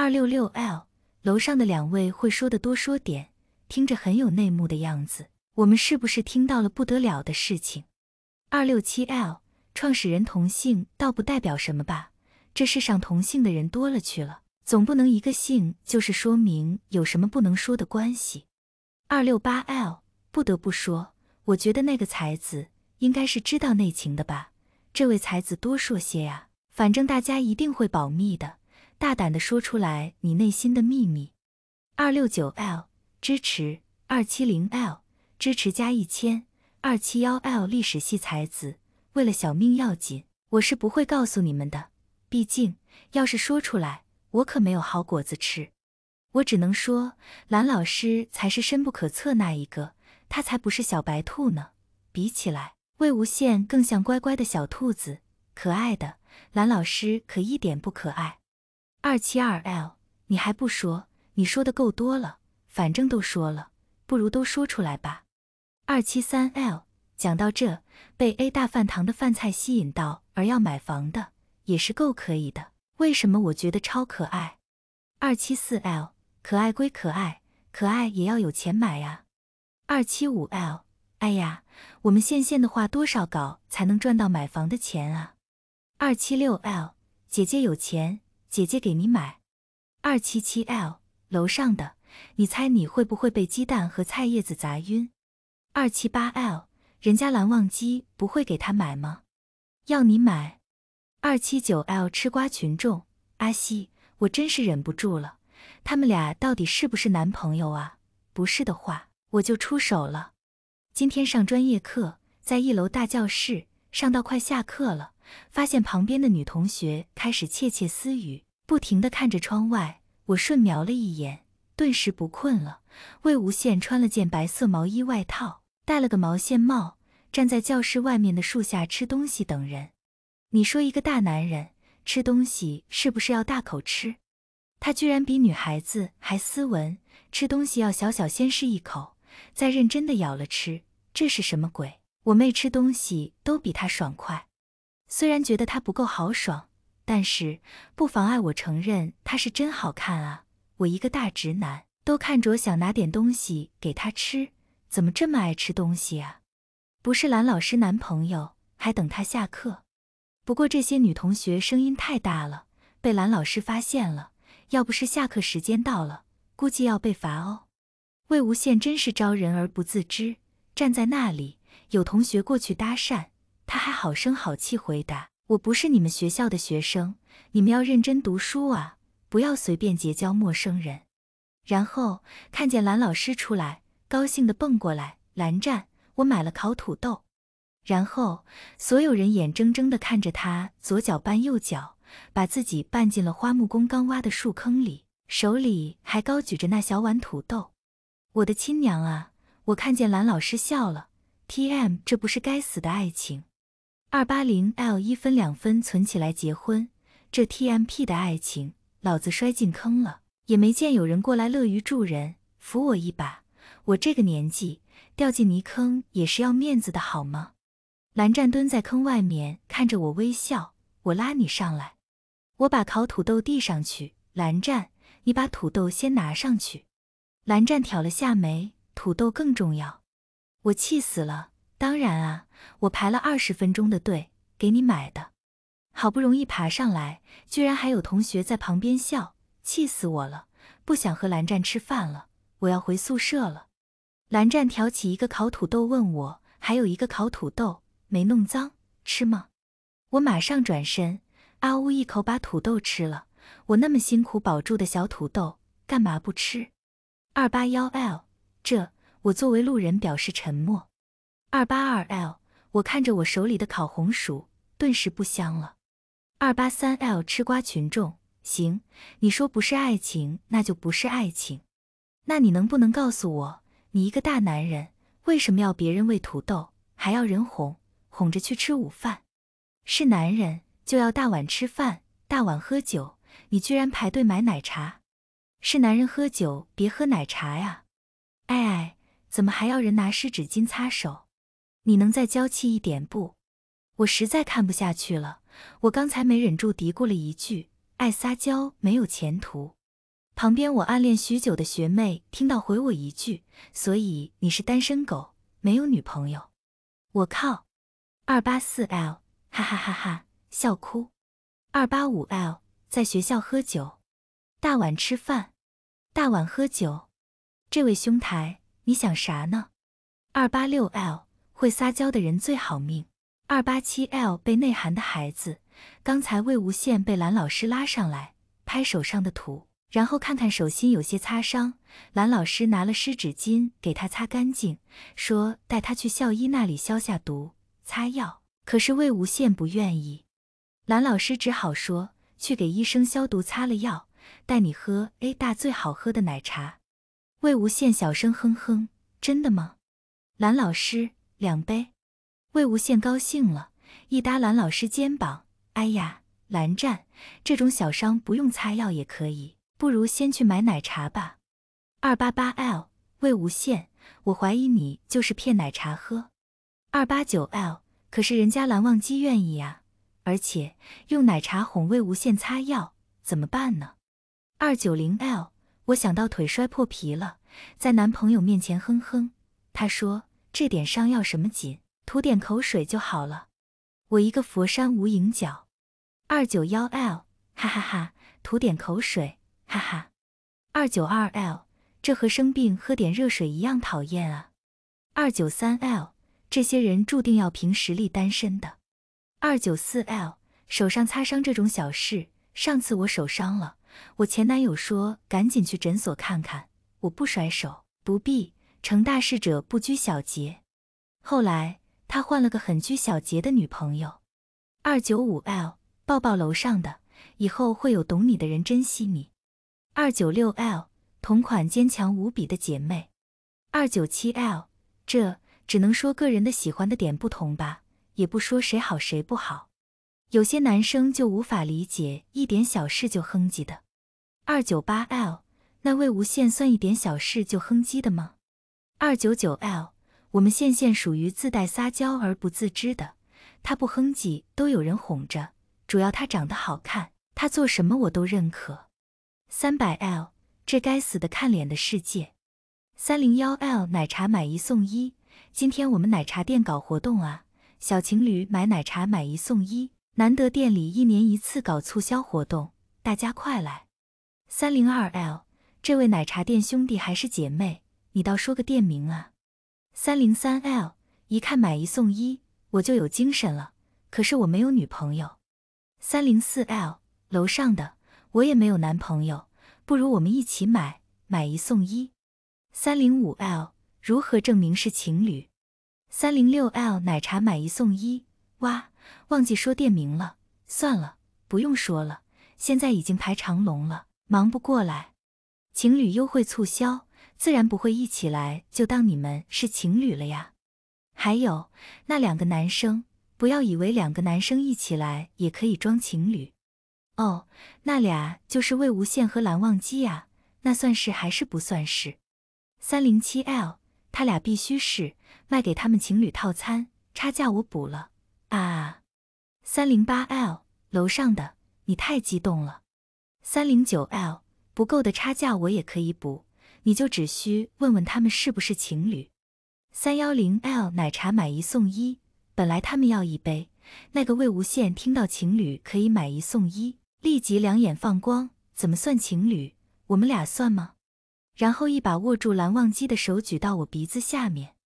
二六六 l，楼上的两位会说的多说点，听着很有内幕的样子，我们是不是听到了不得了的事情？二六七 l，创始人同姓倒不代表什么吧，这世上同姓的人多了去了，总不能一个姓就是说明有什么不能说的关系。二六八 l，不得不说，我觉得那个才子应该是知道内情的吧，这位才子多说些呀，反正大家一定会保密的。大胆的说出来，你内心的秘密。二六九 l 支持，二七零 l 支持加一千，二七幺 l 历史系才子，为了小命要紧，我是不会告诉你们的。毕竟，要是说出来，我可没有好果子吃。我只能说，蓝老师才是深不可测那一个，他才不是小白兔呢。比起来，魏无羡更像乖乖的小兔子，可爱的蓝老师可一点不可爱。二七二 l，你还不说？你说的够多了，反正都说了，不如都说出来吧。二七三 l，讲到这，被 a 大饭堂的饭菜吸引到而要买房的，也是够可以的。为什么我觉得超可爱？二七四 l，可爱归可爱，可爱也要有钱买啊。二七五 l，哎呀，我们现现的话，多少稿才能赚到买房的钱啊？二七六 l，姐姐有钱。姐姐给你买，二七七 l 楼上的，你猜你会不会被鸡蛋和菜叶子砸晕？二七八 l，人家蓝忘机不会给他买吗？要你买？二七九 l 吃瓜群众，阿西，我真是忍不住了，他们俩到底是不是男朋友啊？不是的话，我就出手了。今天上专业课，在一楼大教室，上到快下课了。发现旁边的女同学开始窃窃私语，不停地看着窗外。我顺瞄了一眼，顿时不困了。魏无羡穿了件白色毛衣外套，戴了个毛线帽，站在教室外面的树下吃东西，等人。你说一个大男人吃东西是不是要大口吃？他居然比女孩子还斯文，吃东西要小小先试一口，再认真地咬了吃。这是什么鬼？我妹吃东西都比他爽快。虽然觉得他不够豪爽，但是不妨碍我承认他是真好看啊！我一个大直男都看着想拿点东西给他吃，怎么这么爱吃东西啊？不是兰老师男朋友，还等他下课。不过这些女同学声音太大了，被兰老师发现了，要不是下课时间到了，估计要被罚哦。魏无羡真是招人而不自知，站在那里，有同学过去搭讪。他还好声好气回答：“我不是你们学校的学生，你们要认真读书啊，不要随便结交陌生人。”然后看见蓝老师出来，高兴的蹦过来：“蓝湛，我买了烤土豆。”然后所有人眼睁睁的看着他左脚绊右脚，把自己绊进了花木工刚挖的树坑里，手里还高举着那小碗土豆。我的亲娘啊！我看见蓝老师笑了。T.M. 这不是该死的爱情。二八零 l 一分两分存起来结婚，这 tmp 的爱情，老子摔进坑了，也没见有人过来乐于助人扶我一把。我这个年纪掉进泥坑也是要面子的好吗？蓝湛蹲在坑外面看着我微笑，我拉你上来。我把烤土豆递上去，蓝湛，你把土豆先拿上去。蓝湛挑了下眉，土豆更重要。我气死了。当然啊，我排了二十分钟的队给你买的，好不容易爬上来，居然还有同学在旁边笑，气死我了！不想和蓝湛吃饭了，我要回宿舍了。蓝湛挑起一个烤土豆问我，还有一个烤土豆没弄脏，吃吗？我马上转身，啊呜一口把土豆吃了。我那么辛苦保住的小土豆，干嘛不吃？二八幺 L，这我作为路人表示沉默。二八二 l，我看着我手里的烤红薯，顿时不香了。二八三 l 吃瓜群众，行，你说不是爱情，那就不是爱情。那你能不能告诉我，你一个大男人，为什么要别人喂土豆，还要人哄，哄着去吃午饭？是男人就要大碗吃饭，大碗喝酒，你居然排队买奶茶？是男人喝酒别喝奶茶呀！哎哎，怎么还要人拿湿纸巾擦手？你能再娇气一点不？我实在看不下去了。我刚才没忍住嘀咕了一句：“爱撒娇没有前途。”旁边我暗恋许久的学妹听到回我一句：“所以你是单身狗，没有女朋友。”我靠！二八四 l，哈哈哈哈，笑哭。二八五 l，在学校喝酒，大碗吃饭，大碗喝酒。这位兄台，你想啥呢？二八六 l。会撒娇的人最好命。二八七 L 被内涵的孩子，刚才魏无羡被蓝老师拉上来，拍手上的土，然后看看手心有些擦伤，蓝老师拿了湿纸巾给他擦干净，说带他去校医那里消下毒，擦药。可是魏无羡不愿意，蓝老师只好说去给医生消毒擦了药，带你喝 A 大最好喝的奶茶。魏无羡小声哼哼，真的吗？蓝老师。两杯，魏无羡高兴了，一搭蓝老师肩膀。哎呀，蓝湛，这种小伤不用擦药也可以，不如先去买奶茶吧。二八八 l，魏无羡，我怀疑你就是骗奶茶喝。二八九 l，可是人家蓝忘机愿意啊，而且用奶茶哄魏无羡擦药怎么办呢？二九零 l，我想到腿摔破皮了，在男朋友面前哼哼，他说。这点伤要什么紧，涂点口水就好了。我一个佛山无影脚，二九幺 L，哈哈哈，涂点口水，哈哈。二九二 L，这和生病喝点热水一样讨厌啊。二九三 L，这些人注定要凭实力单身的。二九四 L，手上擦伤这种小事，上次我手伤了，我前男友说赶紧去诊所看看，我不甩手，不必。成大事者不拘小节。后来他换了个很拘小节的女朋友。二九五 L，抱抱楼上的，以后会有懂你的人珍惜你。二九六 L，同款坚强无比的姐妹。二九七 L，这只能说个人的喜欢的点不同吧，也不说谁好谁不好。有些男生就无法理解一点小事就哼唧的。二九八 L，那魏无羡算一点小事就哼唧的吗？二九九 L，我们线线属于自带撒娇而不自知的，他不哼唧都有人哄着，主要他长得好看，他做什么我都认可。三百 L，这该死的看脸的世界。三零幺 L，奶茶买一送一，今天我们奶茶店搞活动啊，小情侣买奶茶买一送一，难得店里一年一次搞促销活动，大家快来。三零二 L，这位奶茶店兄弟还是姐妹。你倒说个店名啊，三零三 L，一看买一送一，我就有精神了。可是我没有女朋友。三零四 L，楼上的我也没有男朋友，不如我们一起买，买一送一。三零五 L，如何证明是情侣？三零六 L，奶茶买一送一。哇，忘记说店名了，算了，不用说了，现在已经排长龙了，忙不过来。情侣优惠促销。自然不会一起来，就当你们是情侣了呀。还有那两个男生，不要以为两个男生一起来也可以装情侣。哦，那俩就是魏无羡和蓝忘机呀，那算是还是不算是？三零七 L，他俩必须是卖给他们情侣套餐，差价我补了。啊，三零八 L，楼上的你太激动了。三零九 L，不够的差价我也可以补。你就只需问问他们是不是情侣。三幺零 L 奶茶买一送一，本来他们要一杯。那个魏无羡听到情侣可以买一送一，立即两眼放光。怎么算情侣？我们俩算吗？然后一把握住蓝忘机的手，举到我鼻子下面。